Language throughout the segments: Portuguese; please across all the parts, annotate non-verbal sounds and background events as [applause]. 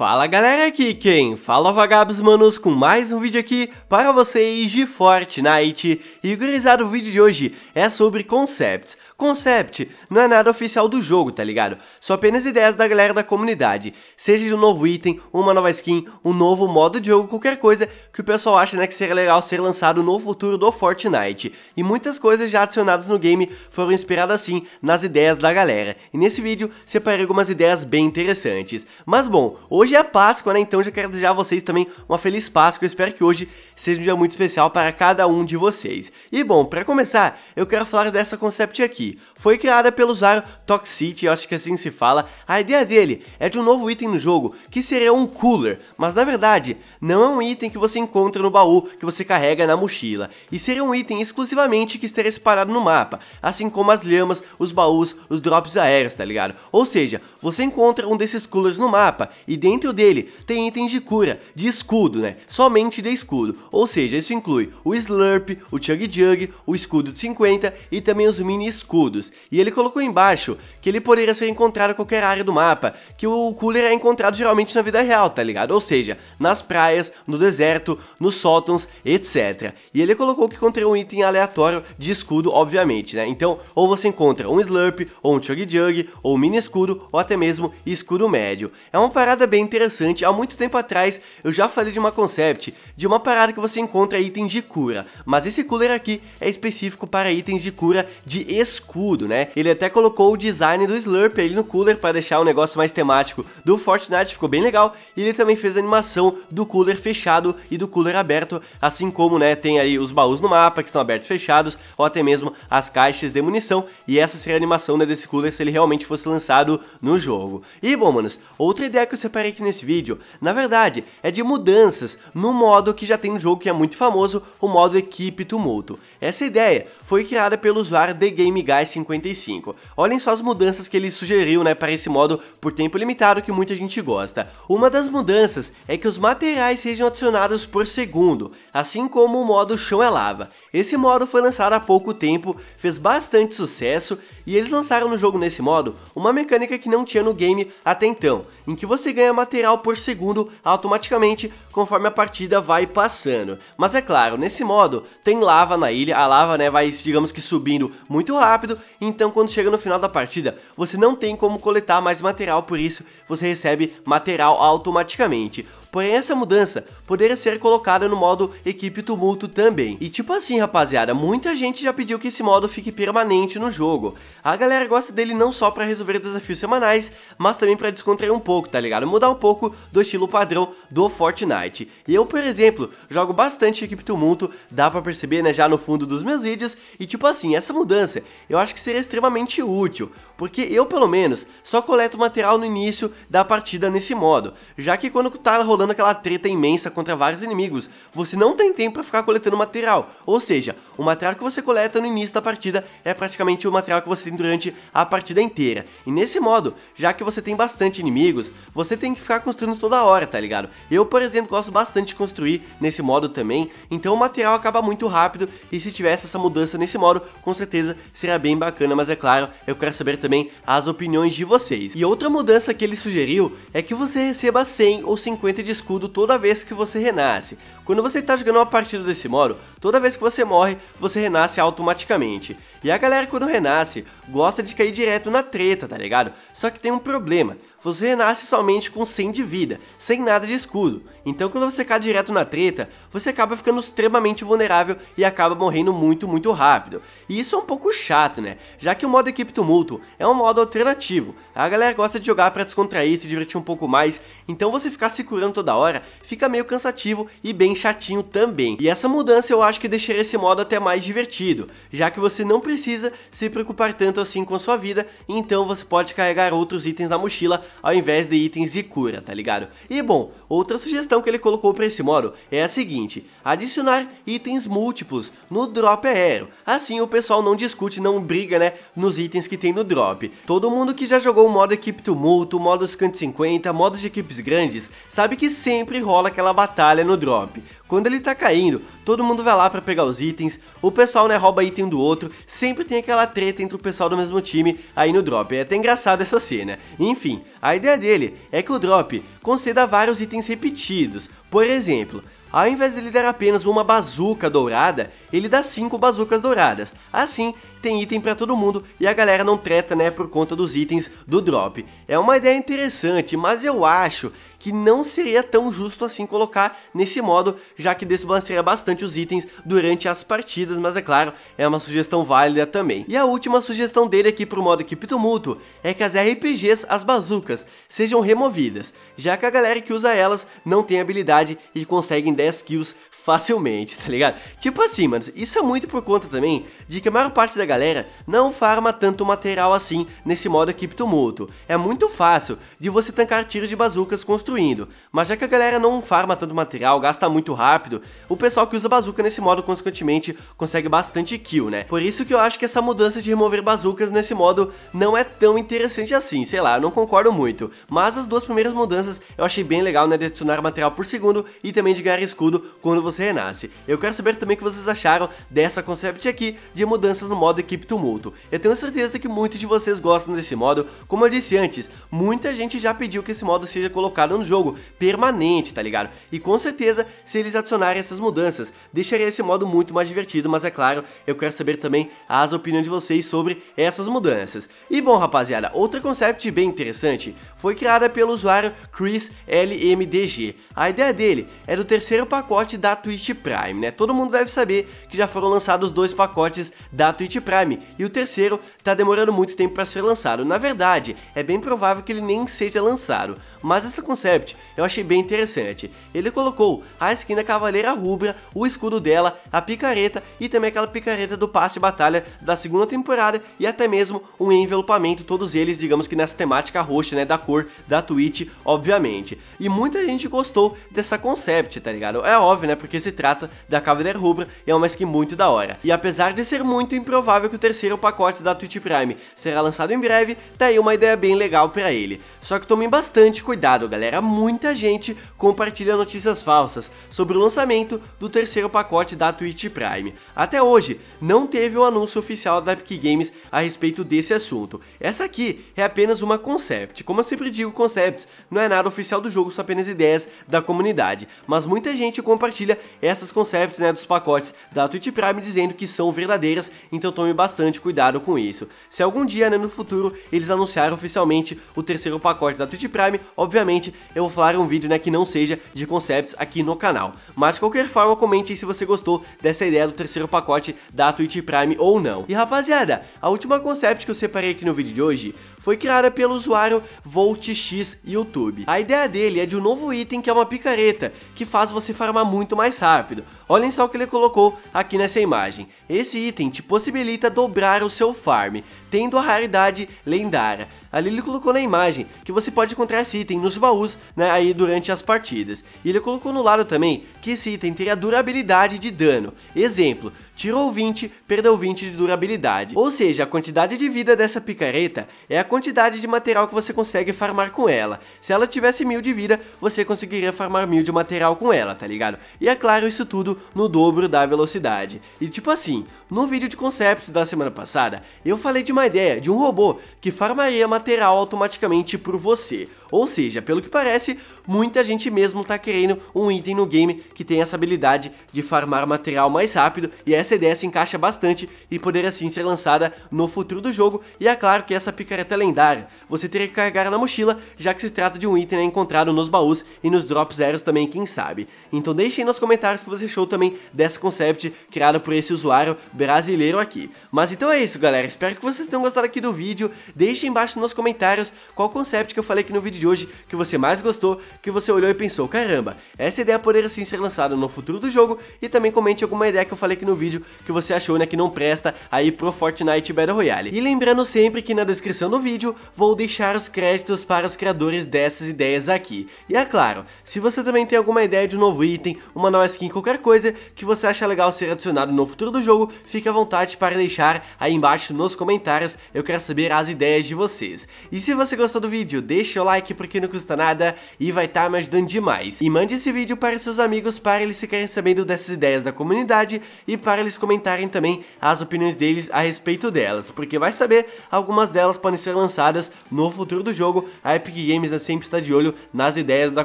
Fala galera, aqui quem fala Vagabos Manos com mais um vídeo aqui para vocês de Fortnite E gurizada, o vídeo de hoje é sobre concepts. Concept não é nada oficial do jogo, tá ligado? São apenas ideias da galera da comunidade Seja de um novo item, uma nova skin, um novo modo de jogo, qualquer coisa que o pessoal acha né, que seria legal ser lançado no futuro do Fortnite E muitas coisas já adicionadas no game foram inspiradas assim nas ideias da galera E nesse vídeo separei algumas ideias bem interessantes Mas bom, hoje Hoje é Páscoa, né? Então já quero desejar a vocês também uma feliz Páscoa. Eu espero que hoje seja um dia muito especial para cada um de vocês. E bom, para começar, eu quero falar dessa concept aqui. Foi criada pelo usuário Toxicity, eu acho que assim se fala. A ideia dele é de um novo item no jogo, que seria um cooler, mas na verdade não é um item que você encontra no baú que você carrega na mochila, e seria um item exclusivamente que estaria separado no mapa, assim como as lhamas, os baús, os drops aéreos, tá ligado? Ou seja, você encontra um desses coolers no mapa, e dentro Dentro dele tem itens de cura, de escudo, né? Somente de escudo. Ou seja, isso inclui o Slurp, o Chug Jug, o escudo de 50 e também os mini escudos. E ele colocou embaixo que ele poderia ser encontrado em qualquer área do mapa, que o cooler é encontrado geralmente na vida real, tá ligado? Ou seja, nas praias, no deserto, nos sótãos, etc. E ele colocou que contém um item aleatório de escudo, obviamente, né? Então, ou você encontra um Slurp, ou um Chug Jug, ou um mini escudo, ou até mesmo escudo médio. É uma parada bem interessante. Há muito tempo atrás eu já falei de uma concept de uma parada que você encontra itens de cura, mas esse cooler aqui é específico para itens de cura de escudo, né? Ele até colocou o design do Slurp ali no cooler para deixar o um negócio mais temático do Fortnite, ficou bem legal. E ele também fez a animação do cooler fechado e do cooler aberto, assim como, né, tem aí os baús no mapa que estão abertos e fechados, ou até mesmo as caixas de munição, e essa seria a animação né, desse cooler se ele realmente fosse lançado no jogo. E bom, manos, outra ideia que eu separei aqui nesse vídeo, na verdade, é de mudanças no modo que já tem no jogo que é muito famoso, o modo Equipe Tumulto. Essa ideia foi criada pelo usuário thegameguy 55. Olhem só as mudanças que ele sugeriu, né, para esse modo por tempo limitado que muita gente gosta. Uma das mudanças é que os materiais sejam adicionados por segundo, assim como o modo Chão é Lava. Esse modo foi lançado há pouco tempo, fez bastante sucesso e eles lançaram no jogo nesse modo uma mecânica que não tinha no game até então, em que você ganha material por segundo automaticamente conforme a partida vai passando. Mas é claro, nesse modo tem lava na ilha, a lava né, vai, digamos que subindo muito rápido, então quando chega no final da partida, você não tem como coletar mais material, por isso você recebe material automaticamente. Porém, essa mudança poderia ser colocada no modo Equipe Tumulto também. E tipo assim, rapaziada, muita gente já pediu que esse modo fique permanente no jogo. A galera gosta dele não só para resolver desafios semanais, mas também para descontrair um pouco, tá ligado? Mudar um pouco do estilo padrão do Fortnite. Eu, por exemplo, jogo bastante equipe do mundo dá pra perceber né, já no fundo dos meus vídeos, e tipo assim, essa mudança eu acho que seria extremamente útil, porque eu pelo menos só coleto material no início da partida nesse modo, já que quando tá rolando aquela treta imensa contra vários inimigos, você não tem tempo para ficar coletando material, ou seja, o material que você coleta no início da partida é praticamente o material que você tem durante a partida inteira, e nesse modo, já que você tem bastante inimigos, você tem que que ficar construindo toda hora, tá ligado? Eu, por exemplo, gosto bastante de construir nesse modo também, então o material acaba muito rápido e se tivesse essa mudança nesse modo, com certeza seria bem bacana, mas é claro, eu quero saber também as opiniões de vocês. E outra mudança que ele sugeriu é que você receba 100 ou 50 de escudo toda vez que você renasce. Quando você está jogando uma partida desse modo, toda vez que você morre, você renasce automaticamente. E a galera quando renasce, gosta de cair direto na treta, tá ligado? Só que tem um problema, você renasce somente com 100 de vida, sem nada de escudo. Então quando você cai direto na treta, você acaba ficando extremamente vulnerável e acaba morrendo muito, muito rápido. E isso é um pouco chato, né? Já que o modo Equipe Tumulto é um modo alternativo. A galera gosta de jogar para descontrair, se divertir um pouco mais, então você ficar se curando toda hora fica meio cansativo e bem chatinho também. E essa mudança eu acho que deixaria esse modo até mais divertido, já que você não precisa se preocupar tanto assim com a sua vida, então você pode carregar outros itens na mochila ao invés de itens de cura, tá ligado? E bom, outra sugestão que ele colocou para esse modo é a seguinte, adicionar itens múltiplos no drop aéreo, assim o pessoal não discute, não briga né, nos itens que tem no drop. Todo mundo que já jogou o modo equipe tumulto, modo 50 modos de equipes grandes, sabe que sempre rola aquela batalha no drop. Quando ele tá caindo, todo mundo vai lá para pegar os itens, o pessoal né, rouba item do outro, sempre tem aquela treta entre o pessoal do mesmo time aí no drop, é até engraçado essa cena. Enfim, a ideia dele é que o drop conceda vários itens repetidos, por exemplo, ao invés de ele dar apenas uma bazuca dourada, ele dá 5 bazucas douradas. Assim, tem item para todo mundo e a galera não treta, né, por conta dos itens do drop. É uma ideia interessante, mas eu acho que não seria tão justo assim colocar nesse modo, já que desbalancearia bastante os itens durante as partidas, mas é claro, é uma sugestão válida também. E a última sugestão dele aqui pro modo equipe tumulto é que as RPGs, as bazucas, sejam removidas, já que a galera que usa elas não tem habilidade e conseguem 10 kills facilmente, [laughs] tá ligado? Tipo assim, mano, isso é muito por conta também de que a maior parte da galera não farma tanto material assim nesse modo equipe tumulto. É muito fácil de você tancar tiros de bazucas construindo, mas já que a galera não farma tanto material, gasta muito rápido, o pessoal que usa bazuca nesse modo consequentemente consegue bastante kill, né? Por isso que eu acho que essa mudança de remover bazucas nesse modo não é tão interessante assim, sei lá, eu não concordo muito, mas as duas primeiras mudanças eu achei bem legal, né, de adicionar material por segundo e também de ganhar escudo quando você você renasce. Eu quero saber também o que vocês acharam dessa concept aqui de mudanças no modo Equipe Tumulto. Eu tenho certeza que muitos de vocês gostam desse modo, como eu disse antes, muita gente já pediu que esse modo seja colocado no jogo, permanente, tá ligado? E com certeza, se eles adicionarem essas mudanças, deixaria esse modo muito mais divertido, mas é claro, eu quero saber também as opiniões de vocês sobre essas mudanças. E bom, rapaziada, outra concept bem interessante foi criada pelo usuário Chris LMDG. A ideia dele é do terceiro pacote da Twitch Prime, né? Todo mundo deve saber que já foram lançados dois pacotes da Twitch Prime e o terceiro tá demorando muito tempo para ser lançado. Na verdade, é bem provável que ele nem seja lançado, mas essa concept eu achei bem interessante. Ele colocou a skin da Cavaleira Rubra, o escudo dela, a picareta e também aquela picareta do passe de batalha da segunda temporada e até mesmo um envelopamento, todos eles, digamos que nessa temática roxa, né, da cor da Twitch, obviamente. E muita gente gostou dessa concept, tá ligado? É óbvio, né, porque se trata da Cavaleira Rubra, e é uma skin muito da hora. E apesar de ser muito improvável que o terceiro pacote da Twitch Infinity Prime será lançado em breve, tá aí uma ideia bem legal para ele. Só que tomem bastante cuidado, galera. Muita gente compartilha notícias falsas sobre o lançamento do terceiro pacote da Twitch Prime. Até hoje, não teve um anúncio oficial da Epic Games a respeito desse assunto. Essa aqui é apenas uma concept. Como eu sempre digo, concepts não é nada oficial do jogo, são apenas ideias da comunidade. Mas muita gente compartilha essas concepts né, dos pacotes da Twitch Prime dizendo que são verdadeiras, então tome bastante cuidado com isso isso. Se algum dia, né, no futuro, eles anunciarem oficialmente o terceiro pacote da Twitch Prime, obviamente eu vou falar um vídeo, né, que não seja de concepts aqui no canal. Mas de qualquer forma, comente aí se você gostou dessa ideia do terceiro pacote da Twitch Prime ou não. E rapaziada, a última concept que eu separei aqui no vídeo de hoje foi criada pelo usuário VoltX YouTube. A ideia dele é de um novo item que é uma picareta, que faz você farmar muito mais rápido. Olhem só o que ele colocou aqui nessa imagem. Esse item te possibilita dobrar o seu farm farm, tendo a raridade lendária. Ali ele colocou na imagem que você pode encontrar esse item nos baús né, aí durante as partidas. E ele colocou no lado também que esse item teria durabilidade de dano. Exemplo, Tirou 20, perdeu 20 de durabilidade. Ou seja, a quantidade de vida dessa picareta é a quantidade de material que você consegue farmar com ela. Se ela tivesse mil de vida, você conseguiria farmar mil de material com ela, tá ligado? E é claro, isso tudo no dobro da velocidade. E tipo assim, no vídeo de concepts da semana passada, eu falei de uma ideia de um robô que farmaria material automaticamente por você. Ou seja, pelo que parece, muita gente mesmo tá querendo um item no game que tem essa habilidade de farmar material mais rápido e essa ideia se encaixa bastante e poderia assim ser lançada no futuro do jogo e é claro que essa picareta é lendária, você teria que carregar na mochila já que se trata de um item né, encontrado nos baús e nos drop zeros também, quem sabe. Então deixem nos comentários o que você achou também dessa concept criada por esse usuário brasileiro aqui. Mas então é isso galera, espero que vocês tenham gostado aqui do vídeo, deixem embaixo nos comentários qual concept que eu falei aqui no vídeo de hoje que você mais gostou, que você olhou e pensou, caramba, essa ideia poderia sim ser lançada no futuro do jogo e também comente alguma ideia que eu falei aqui no vídeo que você achou, né, que não presta aí pro Fortnite Battle Royale. E lembrando sempre que na descrição do vídeo vou deixar os créditos para os criadores dessas ideias aqui. E é claro, se você também tem alguma ideia de um novo item, uma nova skin, qualquer coisa que você acha legal ser adicionado no futuro do jogo, fique à vontade para deixar aí embaixo nos comentários, eu quero saber as ideias de vocês. E se você gostou do vídeo, deixa o like, like porque não custa nada e vai estar tá me ajudando demais. E mande esse vídeo para seus amigos para eles ficarem sabendo dessas ideias da comunidade e para eles comentarem também as opiniões deles a respeito delas, porque vai saber, algumas delas podem ser lançadas no futuro do jogo, a Epic Games né, sempre está de olho nas ideias da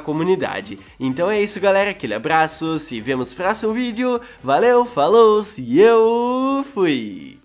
comunidade. Então é isso galera, aquele abraço, se vemos no próximo vídeo, valeu, falou, e eu fui!